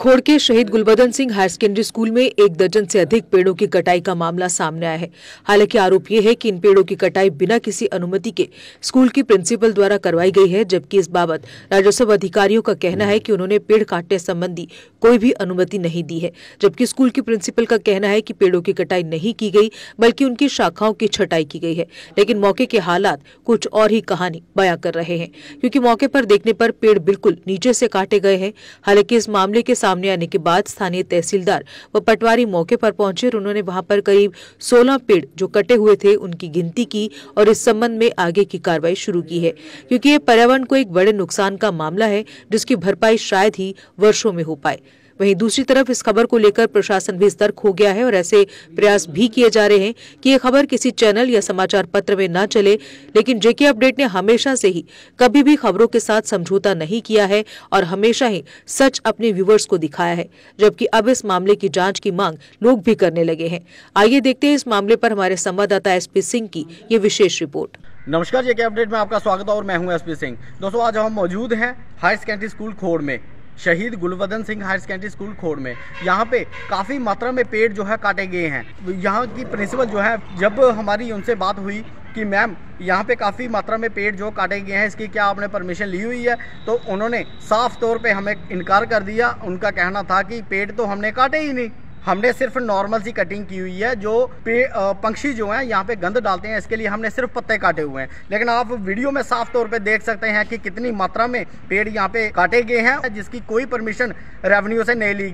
खोड़ के शहीद Gulbadan Singh higher secondary school में एक दर्जन से अधिक पेड़ों की कटाई का मामला सामने आया है हालांकि आरोप ये है कि इन पेड़ों की कटाई बिना किसी अनुमति के स्कूल की प्रिंसिपल द्वारा करवाई गई है जबकि इस बाबत राजस्व अधिकारियों का कहना है कि उन्होंने पेड़ काटने संबंधी कोई भी अनुमति नहीं दी है जबकि स्कूल की प्रिंसिपल का कहना है कि पेड़ों की कटाई नहीं की गई बल्कि उनकी शाखाओं की छटाई की गई है लेकिन मौके के हालात कुछ और ही कहानी बयां कर रहे हैं क्योंकि मौके पर देखने पर पेड़ बिल्कुल नीचे से काटे गए हैं हालांकि इस मामले के साथ सामने आने के बाद स्थानीय तहसीलदार व पटवारी मौके पर पहुंचे और उन्होंने वहां पर करीब 16 पेड़ जो कटे हुए थे उनकी गिनती की और इस संबंध में आगे की कार्रवाई शुरू की है क्योंकि ये पर्यावरण को एक बड़े नुकसान का मामला है जिसकी भरपाई शायद ही वर्षों में हो पाए वहीं दूसरी तरफ इस खबर को लेकर प्रशासन भी सतर्क हो गया है और ऐसे प्रयास भी किए जा रहे हैं कि ये खबर किसी चैनल या समाचार पत्र में न चले लेकिन जेके अपडेट ने हमेशा से ही कभी भी खबरों के साथ समझौता नहीं किया है और हमेशा ही सच अपने व्यूवर्स को दिखाया है जबकि अब इस मामले की जांच की मांग लोग भी करने लगे हैं आइए देखते हैं इस मामले पर हमारे संवाददाता एसपी सिंह की ये विशेष रिपोर्ट नमस्कार जेके अपडेट में आपका स्वागत है और मैं हूं एसपी सिंह दोस्तों आज हम मौजूद हैं हायर सेकेंडरी स्कूल खोड़ में शहीद Gulwadan Singh higher secondary school Khod में यहाँ पे काफ़ी मात्रा में पेड़ जो है काटे गए हैं यहाँ की प्रिंसिपल जो है जब हमारी उनसे बात हुई कि मैम यहाँ पे काफ़ी मात्रा में पेड़ जो काटे गए हैं इसकी क्या आपने परमिशन ली हुई है तो उन्होंने साफ तौर पे हमें इनकार कर दिया उनका कहना था कि पेड़ तो हमने काटे ही नहीं हमने सिर्फ नॉर्मल सी कटिंग की हुई है जो पंक्षी जो हैं यहाँ पे गंद डालते हैं इसके लिए हमने सिर्फ पत्ते काटे हुए हैं लेकिन आप वीडियो में साफ तौर पे देख सकते हैं कि कितनी मात्रा में पेड़ यहाँ पे काटे गए हैं जिसकी कोई परमिशन रेवेन्यू से नहीं ली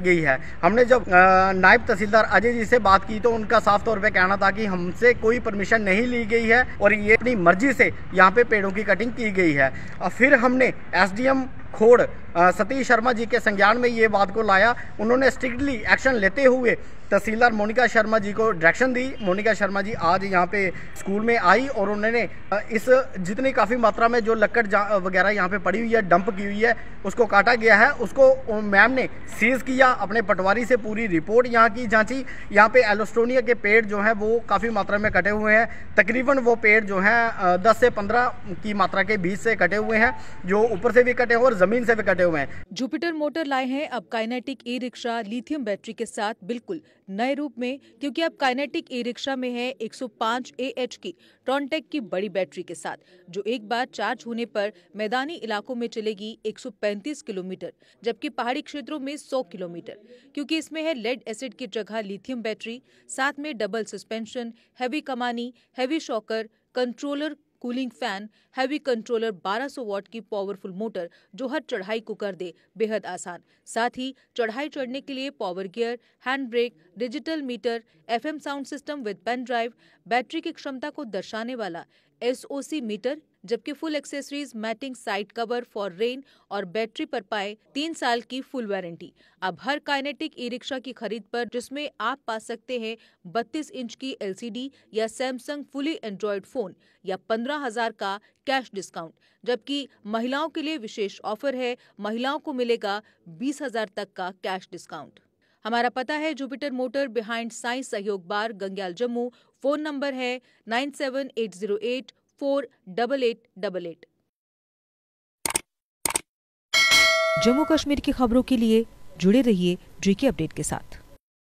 गई है हमने जब नायब तहसीलदार अजय जी से बात की तो उनका साफ तौर पर कहना था कि हमसे कोई परमिशन नहीं ली गई है और ये अपनी मर्जी से यहाँ पे पेड़ों की कटिंग की गई है फिर हमने एस खोड़ सतीश शर्मा जी के संज्ञान में ये बात को लाया उन्होंने स्ट्रिक्टली एक्शन लेते हुए तहसीलदार मोनिका शर्मा जी को डायरेक्शन दी मोनिका शर्मा जी आज यहाँ पे स्कूल में आई और उन्होंने इस जितनी काफ़ी मात्रा में जो लकड़ वगैरह यहाँ पे पड़ी हुई है डंप की हुई है उसको काटा गया है उसको मैम ने सीज़ किया अपने पटवारी से पूरी रिपोर्ट यहाँ की जाँची यहाँ पे एलोस्टोनिया के पेड़ जो हैं वो काफ़ी मात्रा में कटे हुए हैं तकरीबन वो पेड़ जो हैं दस से पंद्रह की मात्रा के बीच से कटे हुए हैं जो ऊपर से भी कटे हुए और ज़मीन से भी कटे हुए हैं जुपिटर मोटर लाए हैं अब kinetic e rickshaw lithium battery के साथ बिल्कुल नए रूप में क्योंकि अब काइनेटिक ई रिक्शा में है 105 एएच की ट्रॉनटेक की बड़ी बैटरी के साथ जो एक बार चार्ज होने पर मैदानी इलाकों में चलेगी 135 किलोमीटर जबकि पहाड़ी क्षेत्रों में 100 किलोमीटर क्योंकि इसमें है लेड एसिड की जगह लिथियम बैटरी साथ में डबल सस्पेंशन हैवी कमानी heavy shocker controller cooling fan heavy controller 1200 watt की पावरफुल मोटर जो हर चढ़ाई को कर दे बेहद आसान साथ ही चढ़ाई चढ़ने के लिए power gear hand brake digital meter FM sound system with pen drive battery की क्षमता को दर्शाने वाला एसओसी मीटर जबकि full accessories matting side cover for rain और बैटरी पर पाए तीन साल की फुल वारंटी अब हर काइनेटिक ई रिक्शा की खरीद पर जिसमें आप पा सकते हैं बत्तीस इंच की एलसीडी या सैमसंग फुली एंड्रॉयड फोन या पंद्रह हजार का कैश डिस्काउंट जबकि महिलाओं के लिए विशेष ऑफर है महिलाओं को मिलेगा बीस हजार तक का कैश डिस्काउंट हमारा पता है जुपिटर मोटर बिहाइंड साइंस सहयोग बार गंग्याल जम्मू फोन नंबर है nine seven eight zero eight four double eight double eight Jammu Kashmir की खबरों के लिए जुड़े रहिए जीके अपडेट के साथ